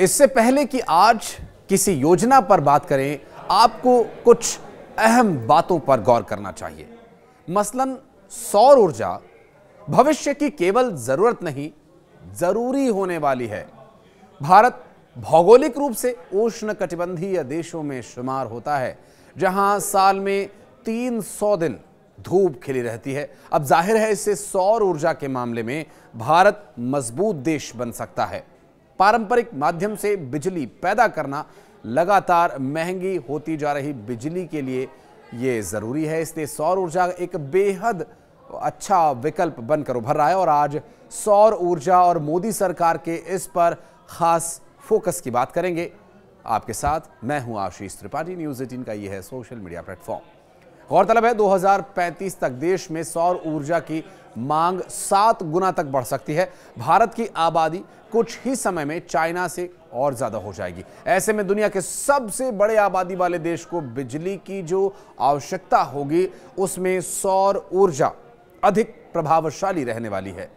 इससे पहले कि आज किसी योजना पर बात करें आपको कुछ अहम बातों पर गौर करना चाहिए मसलन सौर ऊर्जा भविष्य की केवल जरूरत नहीं जरूरी होने वाली है भारत भौगोलिक रूप से उष्ण कटिबंधीय देशों में शुमार होता है जहां साल में 300 दिन धूप खिली रहती है अब जाहिर है इससे सौर ऊर्जा के मामले में भारत मजबूत देश बन सकता है पारंपरिक माध्यम से बिजली पैदा करना लगातार महंगी होती जा रही बिजली के लिए ये ज़रूरी है इसलिए सौर ऊर्जा एक बेहद अच्छा विकल्प बनकर उभर रहा है और आज सौर ऊर्जा और मोदी सरकार के इस पर खास फोकस की बात करेंगे आपके साथ मैं हूं आशीष त्रिपाठी न्यूज एटीन का यह है सोशल मीडिया प्लेटफॉर्म गौरतलब है 2035 तक देश में सौर ऊर्जा की मांग सात गुना तक बढ़ सकती है भारत की आबादी कुछ ही समय में चाइना से और ज़्यादा हो जाएगी ऐसे में दुनिया के सबसे बड़े आबादी वाले देश को बिजली की जो आवश्यकता होगी उसमें सौर ऊर्जा अधिक प्रभावशाली रहने वाली है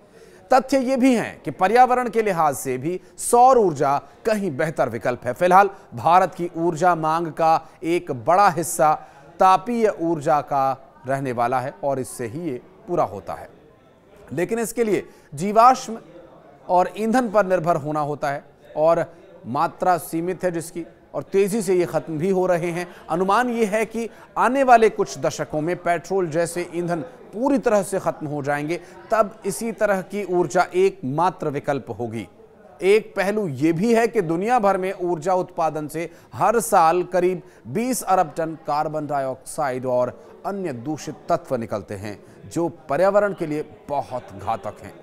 तथ्य यह भी है कि पर्यावरण के लिहाज से भी सौर ऊर्जा कहीं बेहतर विकल्प है फिलहाल भारत की ऊर्जा मांग का एक बड़ा हिस्सा तापीय ऊर्जा का रहने वाला है और इससे ही ये पूरा होता है लेकिन इसके लिए जीवाश्म और ईंधन पर निर्भर होना होता है और मात्रा सीमित है जिसकी और तेज़ी से ये ख़त्म भी हो रहे हैं अनुमान ये है कि आने वाले कुछ दशकों में पेट्रोल जैसे ईंधन पूरी तरह से ख़त्म हो जाएंगे तब इसी तरह की ऊर्जा एकमात्र विकल्प होगी एक पहलू ये भी है कि दुनिया भर में ऊर्जा उत्पादन से हर साल करीब 20 अरब टन कार्बन डाइऑक्साइड और अन्य दूषित तत्व निकलते हैं जो पर्यावरण के लिए बहुत घातक हैं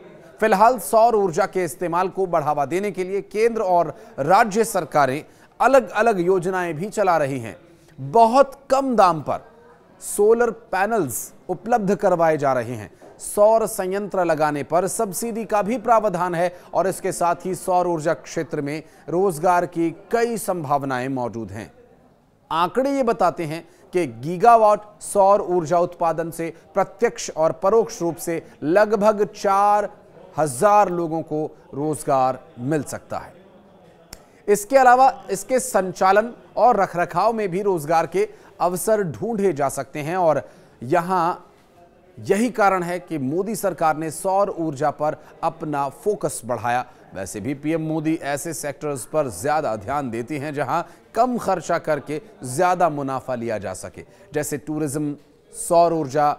फिलहाल सौर ऊर्जा के इस्तेमाल को बढ़ावा देने के लिए केंद्र और राज्य सरकारें अलग अलग योजनाएं भी चला रही हैं बहुत कम दाम पर सोलर पैनल्स उपलब्ध करवाए जा रहे हैं सौर संयंत्र लगाने पर सब्सिडी का भी प्रावधान है और इसके साथ ही सौर ऊर्जा क्षेत्र में रोजगार की कई संभावनाएं मौजूद हैं आंकड़े ये बताते हैं कि गीगावाट सौर ऊर्जा उत्पादन से प्रत्यक्ष और परोक्ष रूप से लगभग चार हजार लोगों को रोजगार मिल सकता है इसके अलावा इसके संचालन और रखरखाव में भी रोजगार के अवसर ढूंढे जा सकते हैं और यहां यही कारण है कि मोदी सरकार ने सौर ऊर्जा पर अपना फोकस बढ़ाया वैसे भी पीएम मोदी ऐसे सेक्टर्स पर ज़्यादा ध्यान देती हैं जहां कम खर्चा करके ज़्यादा मुनाफा लिया जा सके जैसे टूरिज्म सौर ऊर्जा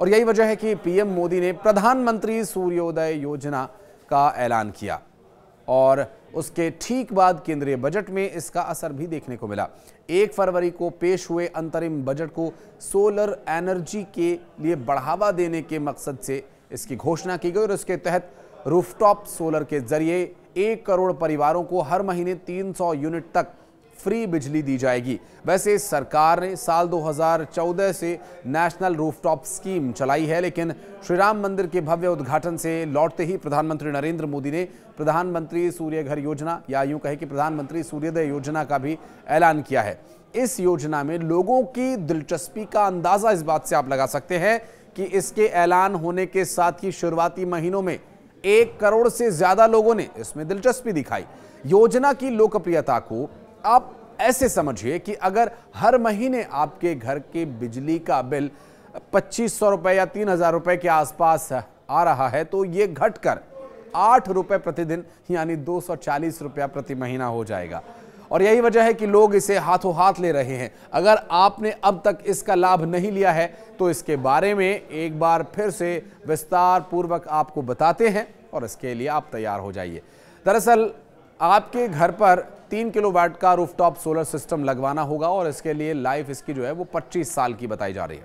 और यही वजह है कि पीएम मोदी ने प्रधानमंत्री सूर्योदय योजना का ऐलान किया और उसके ठीक बाद केंद्रीय बजट में इसका असर भी देखने को मिला एक फरवरी को पेश हुए अंतरिम बजट को सोलर एनर्जी के लिए बढ़ावा देने के मकसद से इसकी घोषणा की गई और इसके तहत रूफटॉप सोलर के जरिए एक करोड़ परिवारों को हर महीने 300 यूनिट तक फ्री बिजली दी जाएगी वैसे सरकार ने साल 2014 से नेशनल रूफटॉप स्कीम चलाई है लेकिन श्री राम मंदिर के भव्य उद्घाटन से लौटते ही प्रधानमंत्री नरेंद्र मोदी ने प्रधानमंत्री सूर्य घर योजना या यूं कहे कि प्रधानमंत्री सूर्योदय योजना का भी ऐलान किया है इस योजना में लोगों की दिलचस्पी का अंदाजा इस बात से आप लगा सकते हैं कि इसके ऐलान होने के साथ ही शुरुआती महीनों में एक करोड़ से ज्यादा लोगों ने इसमें दिलचस्पी दिखाई योजना की लोकप्रियता को आप ऐसे समझिए कि अगर हर महीने आपके घर के बिजली का बिल पच्चीस सौ रुपये या तीन हज़ार रुपए के आसपास आ रहा है तो ये घटकर आठ रुपये प्रतिदिन यानी दो सौ चालीस रुपया प्रति महीना हो जाएगा और यही वजह है कि लोग इसे हाथों हाथ ले रहे हैं अगर आपने अब तक इसका लाभ नहीं लिया है तो इसके बारे में एक बार फिर से विस्तार पूर्वक आपको बताते हैं और इसके लिए आप तैयार हो जाइए दरअसल आपके घर पर तीन किलो वाट का रूफटॉप सोलर सिस्टम लगवाना होगा और इसके लिए लाइफ इसकी जो है वो 25 साल की बताई जा रही है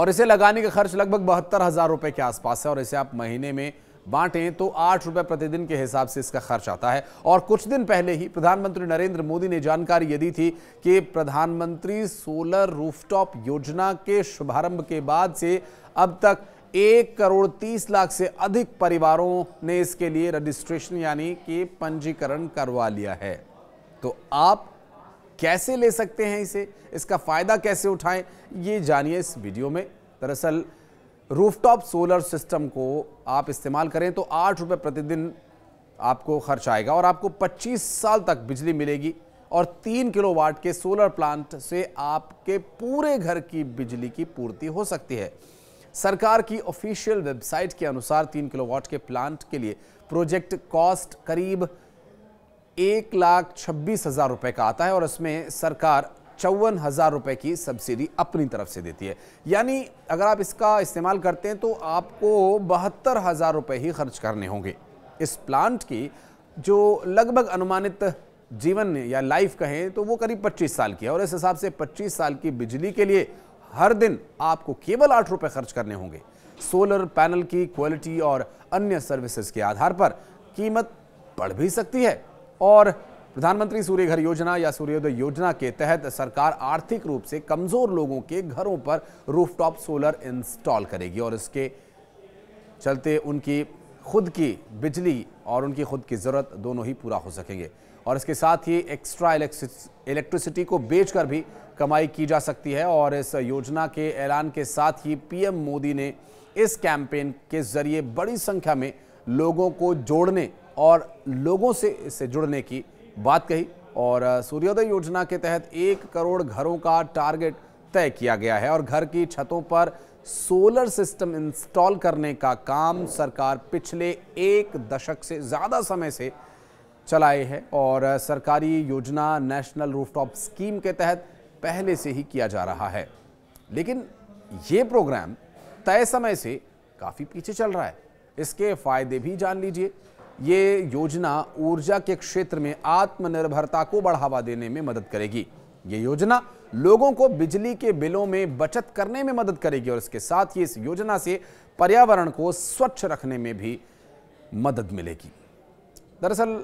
और इसे लगाने का खर्च लगभग बहत्तर हज़ार रुपये के आसपास है और इसे आप महीने में बांटें तो आठ रुपये प्रतिदिन के हिसाब से इसका खर्च आता है और कुछ दिन पहले ही प्रधानमंत्री नरेंद्र मोदी ने जानकारी यह दी थी कि प्रधानमंत्री सोलर रूफटॉप योजना के शुभारंभ के बाद से अब तक एक करोड़ तीस लाख से अधिक परिवारों ने इसके लिए रजिस्ट्रेशन यानी कि पंजीकरण करवा लिया है तो आप कैसे ले सकते हैं इसे इसका फ़ायदा कैसे उठाएं ये जानिए इस वीडियो में दरअसल रूफटॉप सोलर सिस्टम को आप इस्तेमाल करें तो आठ रुपये प्रतिदिन आपको खर्च आएगा और आपको 25 साल तक बिजली मिलेगी और तीन किलोवाट के सोलर प्लांट से आपके पूरे घर की बिजली की पूर्ति हो सकती है सरकार की ऑफिशियल वेबसाइट के अनुसार तीन किलोवाट के प्लांट के लिए प्रोजेक्ट कॉस्ट करीब एक लाख छब्बीस हजार रुपये का आता है और इसमें सरकार चौवन हजार रुपए की सब्सिडी अपनी तरफ से देती है यानी अगर आप इसका इस्तेमाल करते हैं तो आपको बहत्तर हजार रुपये ही खर्च करने होंगे इस प्लांट की जो लगभग अनुमानित जीवन या लाइफ कहें तो वो करीब 25 साल की है और इस हिसाब से 25 साल की बिजली के लिए हर दिन आपको केवल आठ रुपए खर्च करने होंगे सोलर पैनल की क्वालिटी और अन्य सर्विसेज के आधार पर कीमत बढ़ भी सकती है और प्रधानमंत्री सूर्य घर योजना या सूर्योदय योजना के तहत सरकार आर्थिक रूप से कमजोर लोगों के घरों पर रूफटॉप सोलर इंस्टॉल करेगी और इसके चलते उनकी खुद की बिजली और उनकी खुद की ज़रूरत दोनों ही पूरा हो सकेंगे और इसके साथ ही एक्स्ट्रा इलेक्ट्रिसिटी को बेचकर भी कमाई की जा सकती है और इस योजना के ऐलान के साथ ही पीएम मोदी ने इस कैंपेन के जरिए बड़ी संख्या में लोगों को जोड़ने और लोगों से इससे जुड़ने की बात कही और सूर्योदय योजना के तहत एक करोड़ घरों का टारगेट तय किया गया है और घर की छतों पर सोलर सिस्टम इंस्टॉल करने का काम सरकार पिछले एक दशक से ज़्यादा समय से चलाए हैं और सरकारी योजना नेशनल रूफटॉप स्कीम के तहत पहले से ही किया जा रहा है लेकिन ये प्रोग्राम तय समय से काफ़ी पीछे चल रहा है इसके फायदे भी जान लीजिए ये योजना ऊर्जा के क्षेत्र में आत्मनिर्भरता को बढ़ावा देने में मदद करेगी ये योजना लोगों को बिजली के बिलों में बचत करने में मदद करेगी और इसके साथ ही इस योजना से पर्यावरण को स्वच्छ रखने में भी मदद मिलेगी दरअसल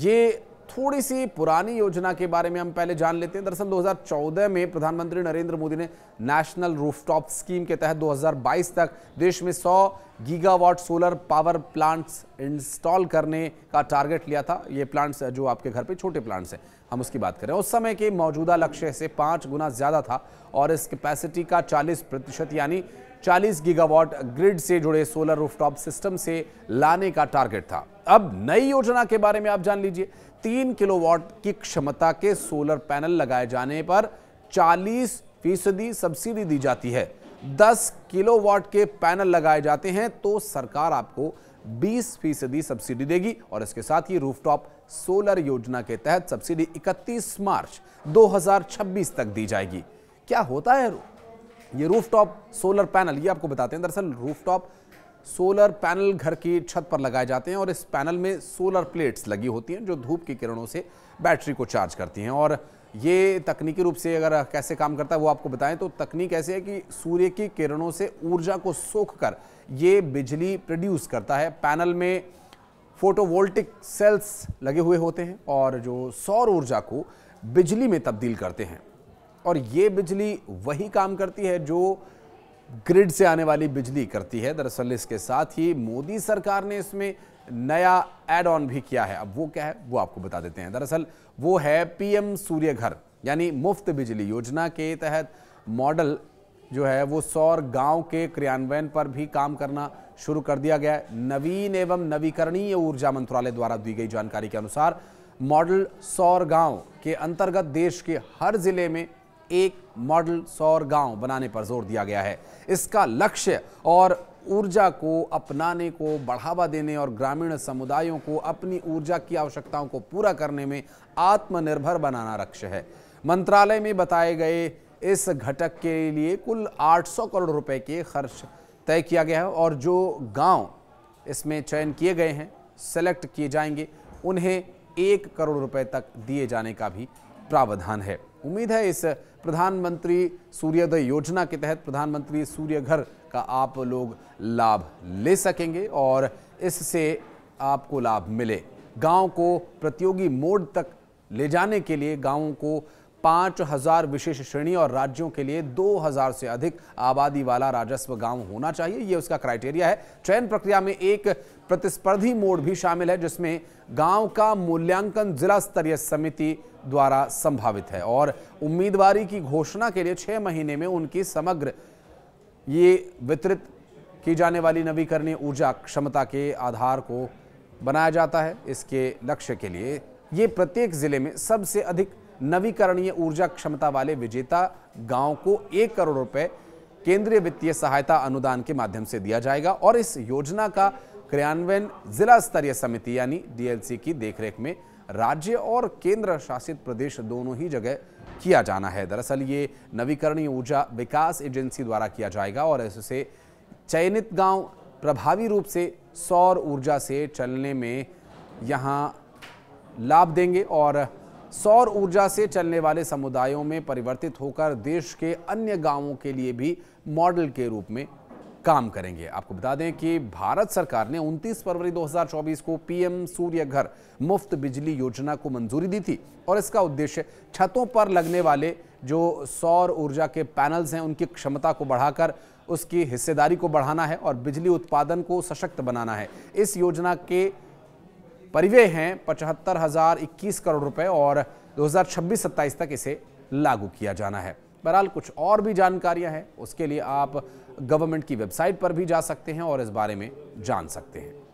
ये थोड़ी सी पुरानी योजना के बारे में हम पहले जान लेते हैं दरअसल 2014 में प्रधानमंत्री नरेंद्र मोदी ने नेशनल रूफटॉप स्कीम के तहत 2022 तक देश में 100 gigawatt solar power plants install करने का टारगेट लिया था ये प्लांट्स जो आपके घर पे छोटे प्लांट्स हैं हम उसकी बात करें उस समय के मौजूदा लक्ष्य से पाँच गुना ज़्यादा था और इस कैपेसिटी का चालीस प्रतिशत यानी 40 गीगावाट ग्रिड से जुड़े सोलर रूफटॉप सिस्टम से लाने का टारगेट था अब नई योजना के बारे में आप जान लीजिए तीन किलोवाट की क्षमता के सोलर पैनल लगाए जाने पर 40 फीसदी सब्सिडी दी जाती है 10 किलोवाट के पैनल लगाए जाते हैं तो सरकार आपको 20 फीसदी सब्सिडी देगी और इसके साथ ही रूफटॉप सोलर योजना के तहत सब्सिडी 31 मार्च 2026 तक दी जाएगी क्या होता है ये रूफटॉप सोलर पैनल ये आपको बताते हैं दरअसल रूफटॉप सोलर पैनल घर की छत पर लगाए जाते हैं और इस पैनल में सोलर प्लेट्स लगी होती हैं जो धूप की किरणों से बैटरी को चार्ज करती हैं और ये तकनीकी रूप से अगर कैसे काम करता है वो आपको बताएं तो तकनीक ऐसे है कि सूर्य की किरणों से ऊर्जा को सोख कर ये बिजली प्रोड्यूस करता है पैनल में फोटोवोल्टिक सेल्स लगे हुए होते हैं और जो सौर ऊर्जा को बिजली में तब्दील करते हैं और ये बिजली वही काम करती है जो ग्रिड से आने वाली बिजली करती है दरअसल इसके साथ ही मोदी सरकार ने इसमें नया एड ऑन भी किया है अब वो क्या है वो आपको बता देते हैं दरअसल वो है पीएम सूर्य घर यानी मुफ्त बिजली योजना के तहत मॉडल जो है वो सौर गांव के क्रियान्वयन पर भी काम करना शुरू कर दिया गया है नवीन एवं नवीकरणीय ऊर्जा मंत्रालय द्वारा दी गई जानकारी के अनुसार मॉडल सौर गांव के अंतर्गत देश के हर जिले में एक मॉडल सौर गांव बनाने पर जोर दिया गया है इसका लक्ष्य और ऊर्जा को अपनाने को बढ़ावा देने और ग्रामीण समुदायों को अपनी ऊर्जा की आवश्यकताओं को पूरा करने में आत्मनिर्भर बनाना लक्ष्य है मंत्रालय में बताए गए इस घटक के लिए कुल 800 करोड़ रुपए के खर्च तय किया गया है और जो गांव इसमें चयन किए गए हैं सेलेक्ट किए जाएंगे उन्हें एक करोड़ रुपए तक दिए जाने का भी प्रावधान है उम्मीद है इस प्रधानमंत्री सूर्योदय योजना के तहत प्रधानमंत्री सूर्य घर का आप लोग लाभ ले सकेंगे और इससे आपको लाभ मिले गांव को प्रतियोगी मोड तक ले जाने के लिए गांवों को पाँच हजार विशेष श्रेणी और राज्यों के लिए दो हजार से अधिक आबादी वाला राजस्व गांव होना चाहिए ये उसका क्राइटेरिया है चयन प्रक्रिया में एक प्रतिस्पर्धी मोड भी शामिल है जिसमें गांव का मूल्यांकन जिला स्तरीय समिति द्वारा संभावित है और उम्मीदवारी की घोषणा के लिए छह महीने में उनकी समग्र ये वितरित की जाने वाली नवीकरणीय ऊर्जा क्षमता के आधार को बनाया जाता है इसके लक्ष्य के लिए ये प्रत्येक जिले में सबसे अधिक नवीकरणीय ऊर्जा क्षमता वाले विजेता गांव को एक करोड़ रुपए केंद्रीय वित्तीय सहायता अनुदान के माध्यम से दिया जाएगा और इस योजना का क्रियान्वयन जिला स्तरीय समिति यानी डीएलसी की देखरेख में राज्य और केंद्र शासित प्रदेश दोनों ही जगह किया जाना है दरअसल ये नवीकरणीय ऊर्जा विकास एजेंसी द्वारा किया जाएगा और इससे चयनित गांव प्रभावी रूप से सौर ऊर्जा से चलने में यहाँ लाभ देंगे और सौर ऊर्जा से चलने वाले समुदायों में परिवर्तित होकर देश के अन्य गांवों के लिए भी मॉडल के रूप में काम करेंगे आपको बता दें कि भारत सरकार ने 29 फरवरी 2024 को पीएम सूर्य घर मुफ्त बिजली योजना को मंजूरी दी थी और इसका उद्देश्य छतों पर लगने वाले जो सौर ऊर्जा के पैनल्स हैं उनकी क्षमता को बढ़ाकर उसकी हिस्सेदारी को बढ़ाना है और बिजली उत्पादन को सशक्त बनाना है इस योजना के परिवे हैं पचहत्तर हजार इक्कीस करोड़ रुपए और 2026-27 तक इसे लागू किया जाना है बहरहाल कुछ और भी जानकारियां हैं उसके लिए आप गवर्नमेंट की वेबसाइट पर भी जा सकते हैं और इस बारे में जान सकते हैं